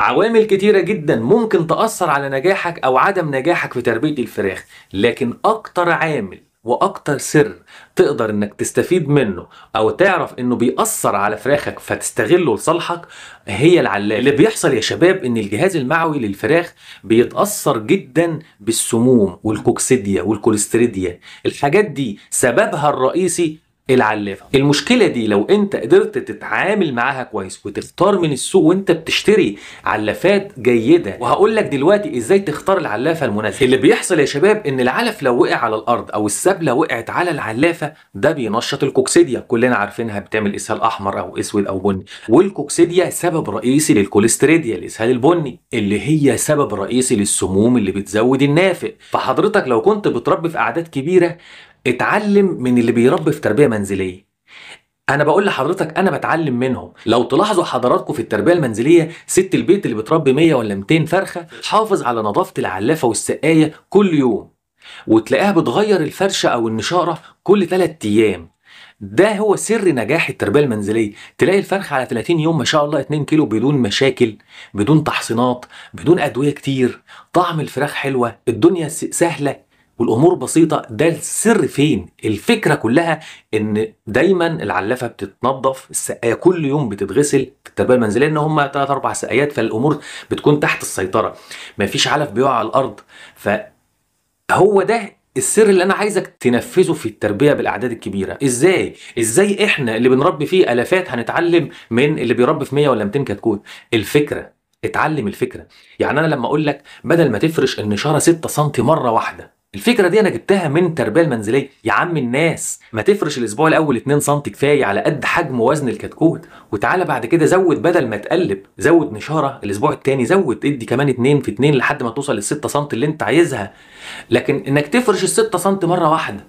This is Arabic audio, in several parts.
عوامل كتيرة جدا ممكن تأثر على نجاحك أو عدم نجاحك في تربية الفراخ لكن أكتر عامل وأكتر سر تقدر إنك تستفيد منه أو تعرف إنه بيأثر على فراخك فتستغله لصالحك هي العلاج اللي بيحصل يا شباب إن الجهاز المعوي للفراخ بيتأثر جدا بالسموم والكوكسيديا والكوليستريديا الحاجات دي سببها الرئيسي العلافه المشكله دي لو انت قدرت تتعامل معاها كويس وتختار من السوق وانت بتشتري علافات جيده وهقول لك دلوقتي ازاي تختار العلافه المناسبه اللي بيحصل يا شباب ان العلف لو وقع على الارض او السبله وقعت على العلافه ده بينشط الكوكسيديا كلنا عارفينها بتعمل اسهال احمر او اسود او بني والكوكسيديا سبب رئيسي للكوليستريديا الاسهال البني اللي هي سبب رئيسي للسموم اللي بتزود النافق فحضرتك لو كنت بتربي في اعداد كبيره اتعلم من اللي بيربي في تربيه منزليه انا بقول لحضرتك انا بتعلم منهم لو تلاحظوا حضراتكم في التربيه المنزليه ست البيت اللي بتربي 100 ولا 200 فرخه حافظ على نظافه العلافه والسقايه كل يوم وتلاقيها بتغير الفرشه او النشاره كل 3 ايام ده هو سر نجاح التربيه المنزليه تلاقي الفرخه على 30 يوم ما شاء الله 2 كيلو بدون مشاكل بدون تحصينات بدون ادويه كتير طعم الفراخ حلوه الدنيا سهله والامور بسيطه ده السر فين الفكره كلها ان دايما العلافه بتتنظف السقايه كل يوم بتتغسل في التربيه المنزليه ان هم ثلاث اربع سقايات فالامور بتكون تحت السيطره مفيش علف بيقع على الارض فهو ده السر اللي انا عايزك تنفذه في التربيه بالاعداد الكبيره ازاي ازاي احنا اللي بنربي فيه الافات هنتعلم من اللي بيربي في 100 ولا 200 كتكوت الفكره اتعلم الفكره يعني انا لما اقول لك بدل ما تفرش النشاره 6 سم مره واحده الفكره دي انا جبتها من التربيه المنزليه يا عم الناس ما تفرش الاسبوع الاول 2 سم كفايه على قد حجم وزن الكتكوت وتعالى بعد كده زود بدل ما تقلب زود نشاره الاسبوع الثاني زود ادي كمان 2 في 2 لحد ما توصل لل 6 سم اللي انت عايزها لكن انك تفرش ال 6 سم مره واحده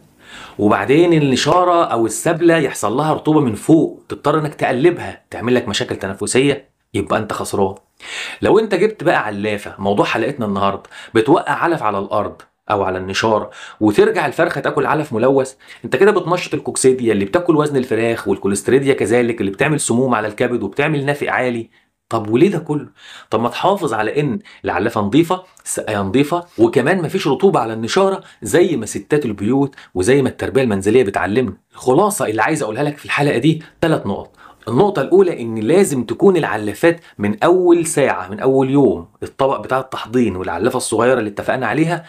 وبعدين النشاره او السبله يحصل لها رطوبه من فوق تضطر انك تقلبها تعمل لك مشاكل تنفسيه يبقى انت خسران لو انت جبت بقى علافه موضوع حلقتنا النهارده بتوقع علف على الارض او على النشار وترجع الفرخه تاكل علف ملوث انت كده بتنشط الكوكسيديا اللي بتاكل وزن الفراخ والكوليستريديا كذلك اللي بتعمل سموم على الكبد وبتعمل نفق عالي طب وليه ده كله؟ طب ما تحافظ على ان العلافه نظيفه، السقايه نظيفه، وكمان مفيش رطوبه على النشاره زي ما ستات البيوت وزي ما التربيه المنزليه بتعلمنا. الخلاصه اللي عايز اقولها لك في الحلقه دي ثلاث نقط. النقطة الأولى إن لازم تكون العلافات من أول ساعة من أول يوم الطبق بتاع التحضين والعلافة الصغيرة اللي اتفقنا عليها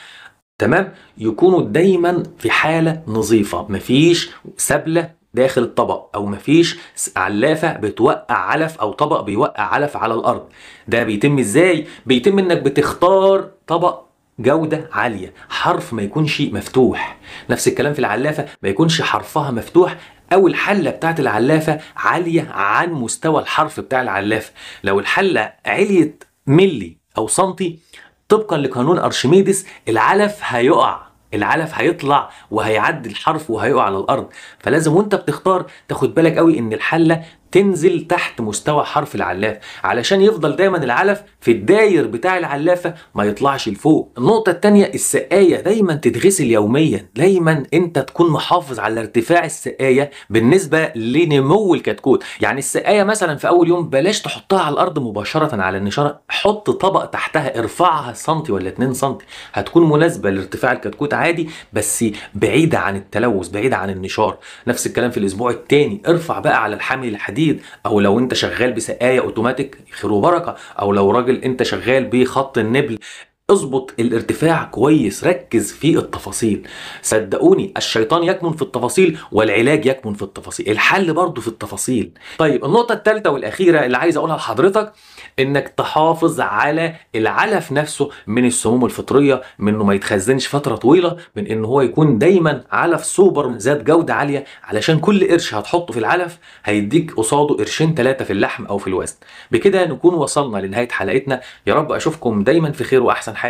تمام يكونوا دايما في حاله نظيفه مفيش سبله داخل الطبق او مفيش علافه بتوقع علف او طبق بيوقع علف على الارض ده بيتم ازاي بيتم انك بتختار طبق جودة عالية حرف ما يكونش مفتوح نفس الكلام في العلافة ما يكونش حرفها مفتوح او الحلة بتاعت العلافة عالية عن مستوى الحرف بتاع العلافة لو الحلة عليت ملي او سنتي طبقا لقانون ارشميدس العلف هيقع العلف هيطلع وهيعدي الحرف وهيقع على الارض فلازم وانت بتختار تاخد بالك قوي ان الحله تنزل تحت مستوى حرف العلاف علشان يفضل دايما العلف في الداير بتاع العلافه ما يطلعش لفوق النقطه الثانيه السقايه دايما تتغسل يوميا دايما انت تكون محافظ على ارتفاع السقايه بالنسبه لنمو الكتكوت يعني السقايه مثلا في اول يوم بلاش تحطها على الارض مباشره على النشاره حط طبق تحتها ارفعها سنتي ولا 2 سنتي هتكون مناسبه لارتفاع الكتكوت عادي بس بعيده عن التلوث بعيده عن النشار نفس الكلام في الاسبوع الثاني ارفع بقى على الحامل الحديد جديد او لو انت شغال بسقايه اوتوماتيك خير وبركه او لو راجل انت شغال بخط النبل اظبط الارتفاع كويس ركز في التفاصيل صدقوني الشيطان يكمن في التفاصيل والعلاج يكمن في التفاصيل الحل برضه في التفاصيل طيب النقطة الثالثة والأخيرة اللي عايز أقولها لحضرتك انك تحافظ على العلف نفسه من السموم الفطريه من انه ما يتخزنش فتره طويله من ان هو يكون دايما علف سوبر ذات جوده عاليه علشان كل قرش هتحطه في العلف هيديك قصاده قرشين ثلاثه في اللحم او في الوزن بكده نكون وصلنا لنهايه حلقتنا يا رب اشوفكم دايما في خير واحسن حال